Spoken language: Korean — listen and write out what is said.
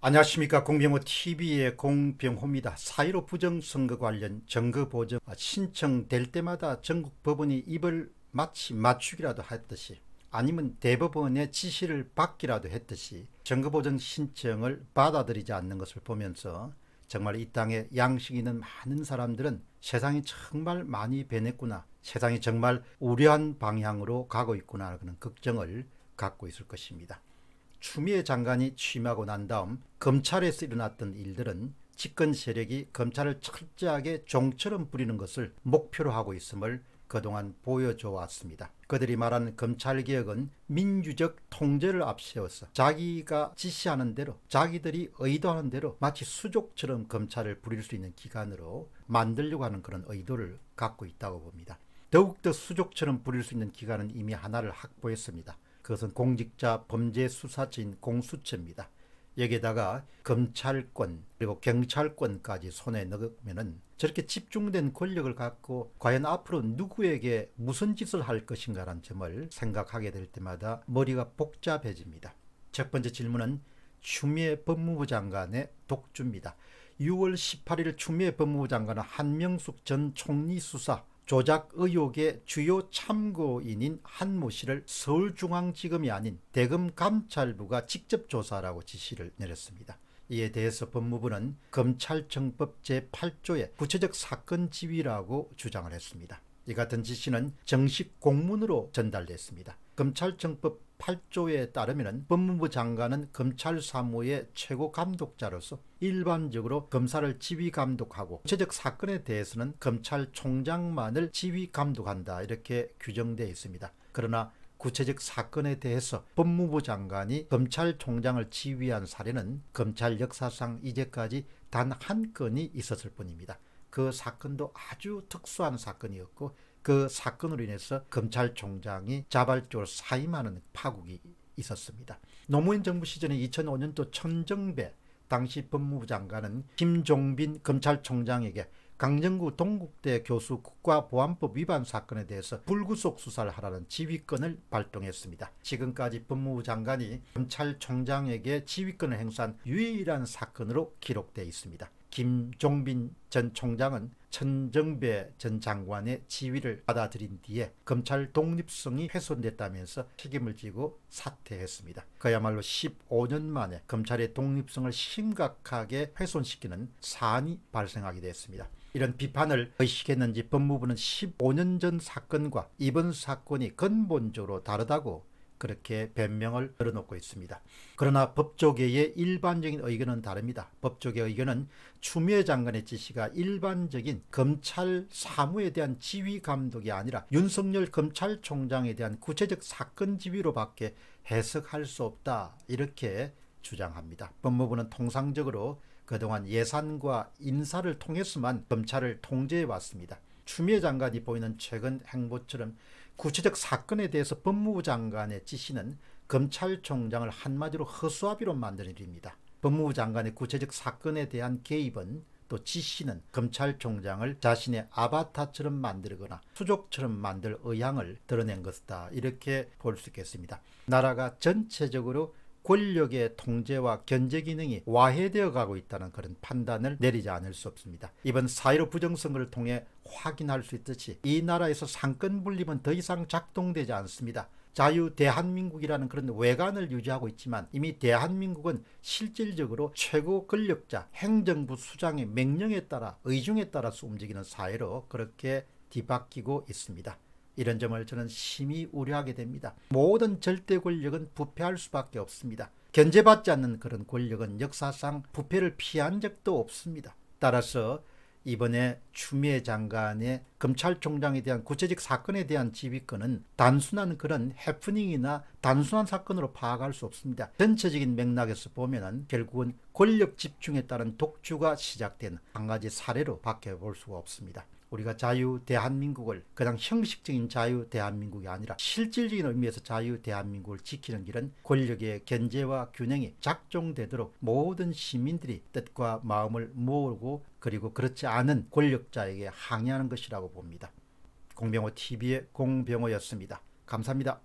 안녕하십니까 공병호 TV의 공병호입니다. 4.15 부정선거 관련 정거보정 신청될 때마다 전국 법원이 입을 마치 맞추기라도 했듯이 아니면 대법원의 지시를 받기라도 했듯이 정거보정 신청을 받아들이지 않는 것을 보면서 정말 이 땅에 양식 있는 많은 사람들은 세상이 정말 많이 변했구나 세상이 정말 우려한 방향으로 가고 있구나 하는 걱정을 갖고 있을 것입니다. 추미애 장관이 취임하고 난 다음 검찰에서 일어났던 일들은 집권 세력이 검찰을 철저하게 종처럼 부리는 것을 목표로 하고 있음을 그동안 보여줘 왔습니다. 그들이 말한 검찰개혁은 민주적 통제를 앞세워서 자기가 지시하는 대로 자기들이 의도하는 대로 마치 수족처럼 검찰을 부릴 수 있는 기관으로 만들려고 하는 그런 의도를 갖고 있다고 봅니다. 더욱더 수족처럼 부릴 수 있는 기관은 이미 하나를 확보했습니다. 그것은 공직자 범죄 수사진 공수처입니다. 여기에다가 검찰권 그리고 경찰권까지 손에 넣으면은 저렇게 집중된 권력을 갖고 과연 앞으로 누구에게 무슨 짓을 할 것인가란 점을 생각하게 될 때마다 머리가 복잡해집니다. 첫 번째 질문은 추미애 법무부 장관의 독주입니다. 6월 18일 추미애 법무부 장관은 한명숙 전 총리 수사 조작 의혹의 주요 참고인인 한 모 씨를 서울중앙지검이 아닌 대검감찰부가 직접 조사라고 지시를 내렸습니다. 이에 대해서 법무부는 검찰청법 제8조의 구체적 사건 지휘라고 주장을 했습니다. 이 같은 지시는 정식 공문으로 전달됐습니다. 검찰청법 8조에 따르면 법무부 장관은 검찰 사무의 최고 감독자로서 일반적으로 검사를 지휘 감독하고 구체적 사건에 대해서는 검찰총장만을 지휘 감독한다 이렇게 규정되어 있습니다. 그러나 구체적 사건에 대해서 법무부 장관이 검찰총장을 지휘한 사례는 검찰 역사상 이제까지 단 한 건이 있었을 뿐입니다. 그 사건도 아주 특수한 사건이었고 그 사건으로 인해서 검찰총장이 자발적으로 사임하는 파국이 있었습니다. 노무현 정부 시절인 2005년도 천정배 당시 법무부 장관은 김종빈 검찰총장에게 강정구 동국대 교수 국가보안법 위반 사건에 대해서 불구속 수사를 하라는 지휘권을 발동했습니다. 지금까지 법무부 장관이 검찰총장에게 지휘권을 행사한 유일한 사건으로 기록되 있습니다. 김종빈 전 총장은 천정배 전 장관의 지위를 받아들인 뒤에 검찰 독립성이 훼손됐다면서 책임을 지고 사퇴했습니다. 그야말로 15년 만에 검찰의 독립성을 심각하게 훼손시키는 사안이 발생하게 됐습니다. 이런 비판을 의식했는지 법무부는 15년 전 사건과 이번 사건이 근본적으로 다르다고 그렇게 변명을 열어놓고 있습니다. 그러나 법조계의 일반적인 의견은 다릅니다. 법조계의 견은 추미애 장관의 지시가 일반적인 검찰 사무에 대한 지휘 감독이 아니라 윤석열 검찰총장에 대한 구체적 사건 지휘로밖에 해석할 수 없다 이렇게 주장합니다. 법무부는 통상적으로 그동안 예산과 인사를 통해서만 검찰을 통제해 왔습니다. 추미애 장관이 보이는 최근 행보처럼 구체적 사건에 대해서 법무부 장관의 지시는 검찰총장을 한마디로 허수아비로 만드는 일입니다. 법무부 장관의 구체적 사건에 대한 개입은 또 지시는 검찰총장을 자신의 아바타처럼 만들거나 수족처럼 만들 의향을 드러낸 것이다. 이렇게 볼 수 있겠습니다. 나라가 전체적으로 권력의 통제와 견제 기능이 와해되어 가고 있다는 그런 판단을 내리지 않을 수 없습니다. 이번 4.15 부정선거를 통해 확인할 수 있듯이 이 나라에서 상권 분립은 더 이상 작동되지 않습니다. 자유 대한민국이라는 그런 외관을 유지하고 있지만 이미 대한민국은 실질적으로 최고 권력자 행정부 수장의 명령에 따라 의중에 따라서 움직이는 사회로 그렇게 뒤바뀌고 있습니다. 이런 점을 저는 심히 우려하게 됩니다. 모든 절대 권력은 부패할 수밖에 없습니다. 견제받지 않는 그런 권력은 역사상 부패를 피한 적도 없습니다. 따라서 이번에 추미애 장관의 검찰총장에 대한 구체적 사건에 대한 지휘권은 단순한 그런 해프닝이나 단순한 사건으로 파악할 수 없습니다. 전체적인 맥락에서 보면 결국은 권력 집중에 따른 독주가 시작된 한 가지 사례로 밖에 볼 수가 없습니다. 우리가 자유 대한민국을 그냥 형식적인 자유 대한민국이 아니라 실질적인 의미에서 자유 대한민국을 지키는 길은 권력의 견제와 균형이 작동되도록 모든 시민들이 뜻과 마음을 모으고 그리고 그렇지 않은 권력자에게 항의하는 것이라고 봅니다. 공병호 TV의 공병호였습니다. 감사합니다.